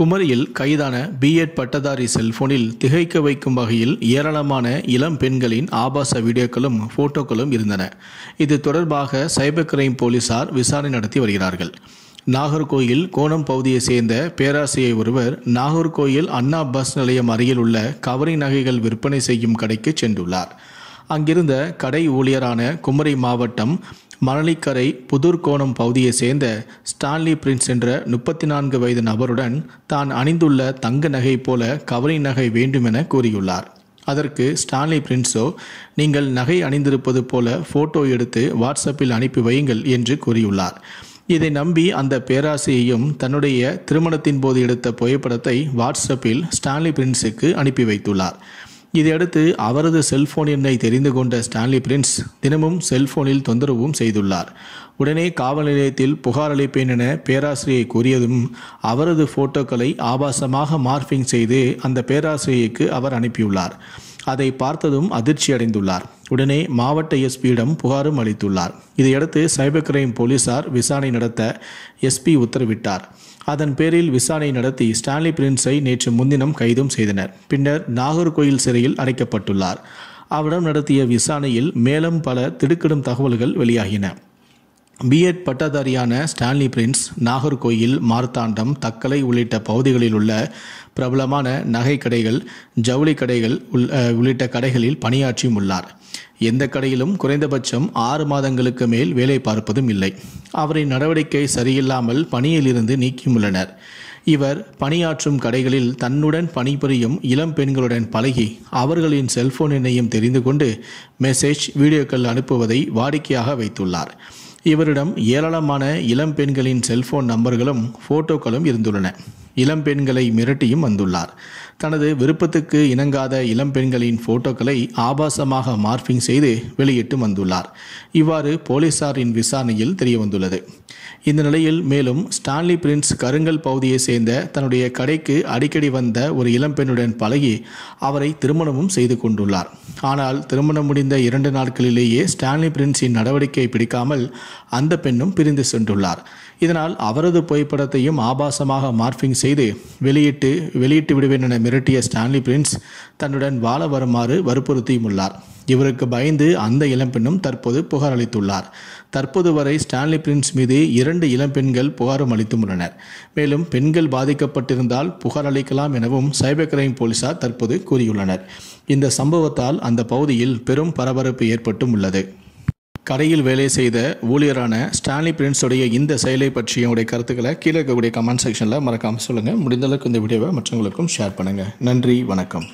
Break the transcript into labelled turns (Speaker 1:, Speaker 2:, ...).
Speaker 1: குமரியில் கைதான பிஎட் பட்டதாரி செல்போனில் திகைக்க வைக்கும் வகையில் ஏராளமான இளம் பெண்களின் ஆபாச வீடியோக்களும் போட்டோக்களும் இருந்தன இது தொடர்பாக சைபர் கிரைம் போலீசார் விசாரணை நடத்தி வருகிறார்கள் நாகர்கோயில் கோணம் பகுதியை சேர்ந்த பேராசிரியர் ஒருவர் நாகர்கோயில் அண்ணா பஸ் நிலையம் அருகில் உள்ள கவரி நகைகள் விற்பனை செய்யும் கடைக்கு சென்றுள்ளார் அங்கிருந்த கடை ஊழியரான குமரி மாவட்டம் மணலிக்கரை புதூர்கோணம் பகுதியை சேர்ந்த ஸ்டான்லி பிரின்ஸ் என்ற முப்பத்தி நான்கு வயது நபருடன் தான் அணிந்துள்ள தங்க நகை போல கவலை நகை வேண்டுமென கூறியுள்ளார் அதற்கு ஸ்டான்லி பிரின்ஸோ நீங்கள் நகை அணிந்திருப்பது போல போட்டோ எடுத்து வாட்ஸ்அப்பில் அனுப்பி வையுங்கள் என்று கூறியுள்ளார் இதை நம்பி அந்த பேராசையையும் தன்னுடைய திருமணத்தின் போது எடுத்த புகைப்படத்தை வாட்ஸ்அப்பில் ஸ்டான்லி பிரின்ஸுக்கு அனுப்பி வைத்துள்ளார் இதையடுத்து அவரது செல்போன் எண்ணை தெரிந்து கொண்ட ஸ்டான்லி பிரின்ஸ் தினமும் செல்போனில் தொந்தரவும் செய்துள்ளார் உடனே காவல் நிலையத்தில் புகார் அளிப்பேன் என பேராசிரியை கூறியதும் அவரது போட்டோக்களை ஆபாசமாக மார்பிங் செய்து அந்த பேராசிரியைக்கு அவர் அனுப்பியுள்ளார் அதை பார்த்ததும் அதிர்ச்சி அடைந்துள்ளார் உடனே மாவட்ட எஸ்பியிடம் புகாரும் அளித்துள்ளார் இதையடுத்து சைபர் கிரைம் போலீசார் விசாரணை நடத்த எஸ்பி உத்தரவிட்டார் அதன் பேரில் விசாரணை நடத்தி ஸ்டான்லி பிரின்ஸை நேற்று முன்தினம் கைதும் செய்தனர் பின்னர் நாகர்கோயில் சிறையில் அடைக்கப்பட்டுள்ளார் அவரிடம் நடத்திய விசாரணையில் மேலும் பல திடுக்கிடும் தகவல்கள் வெளியாகின பிஎட் பட்டதாரியான ஸ்டான்லி பிரின்ஸ் நாகர்கோயில் மார்த்தாண்டம் தக்கலை உள்ளிட்ட பகுதிகளில் உள்ள பிரபலமான நகை கடைகள் ஜவுளி கடைகள் உள்ளிட்ட கடைகளில் பணியாற்றியும் உள்ளார் எந்த கடையிலும் குறைந்தபட்சம் ஆறு மாதங்களுக்கு மேல் வேலை பார்ப்பதும் இல்லை அவரின் நடவடிக்கை சரியில்லாமல் பணியிலிருந்து நீக்கியுள்ளனர் இவர் பணியாற்றும் கடைகளில் தன்னுடன் பணிபுரியும் இளம் பெண்களுடன் பழகி அவர்களின் செல்போன் எண்ணையும் தெரிந்து கொண்டு மெசேஜ் வீடியோக்கள் அனுப்புவதை வாடிக்கையாக வைத்துள்ளார் இவரிடம் ஏராளமான இளம் பெண்களின் செல்போன் நம்பர்களும் போட்டோக்களும் இருந்துள்ளன இளம் பெண்களை மிரட்டியும் வந்துள்ளார் தனது விருப்பத்துக்கு இணங்காத இளம் பெண்களின் போட்டோக்களை ஆபாசமாக மார்பிங் செய்து வெளியிட்டு வந்துள்ளார் இவ்வாறு போலீசாரின் விசாரணையில் தெரியவந்துள்ளது இந்த நிலையில் மேலும் ஸ்டான்லி பிரின்ஸ் கருங்கல் பகுதியை சேர்ந்த தன்னுடைய கடைக்கு அடிக்கடி வந்த ஒரு இளம்பெண்ணுடன் பழகி அவரை திருமணமும் செய்து கொண்டுள்ளார் ஆனால் திருமணம் முடிந்த இரண்டு நாட்களிலேயே ஸ்டான்லி பிரின்ஸின் நடவடிக்கை பிடிக்காமல் அந்த பெண்ணும் பிரிந்து சென்றுள்ளார் இதனால் அவரது புகைப்படத்தையும் ஆபாசமாக மார்பிங் செய்து செய்து வெளியிட்டு வெளியிட்டு விடுவேன் என மிரட்டிய ஸ்டான்லி பிரின்ஸ் தன்னுடன் வாழ வருமாறு வற்புறுத்தியும் உள்ளார் இவருக்கு பயந்து அந்த இளம்பெண்ணும் தற்போது புகார் அளித்துள்ளார் தற்போது வரை ஸ்டான்லி பிரின்ஸ் மீது இரண்டு இளம்பெண்கள் புகாரும் அளித்தும் உள்ளனர் மேலும் பெண்கள் பாதிக்கப்பட்டிருந்தால் புகார் அளிக்கலாம் எனவும் சைபர் கிரைம் போலீசார் தற்போது கூறியுள்ளனர் இந்த சம்பவத்தால் அந்த பகுதியில் பெரும் பரபரப்பு ஏற்பட்டும் உள்ளது கடையில் வேலை செய்த ஊழியரான ஸ்டான்லி பிரின்ஸுடைய இந்த செயலை பற்றி உடைய கருத்துக்களை கீழே இருக்கக்கூடிய கமெண்ட் செக்ஷனில் மறக்காமல் சொல்லுங்கள் முடிந்தளவுக்கு இந்த வீடியோவை மற்றவங்களுக்கும் ஷேர் பண்ணுங்கள் நன்றி வணக்கம்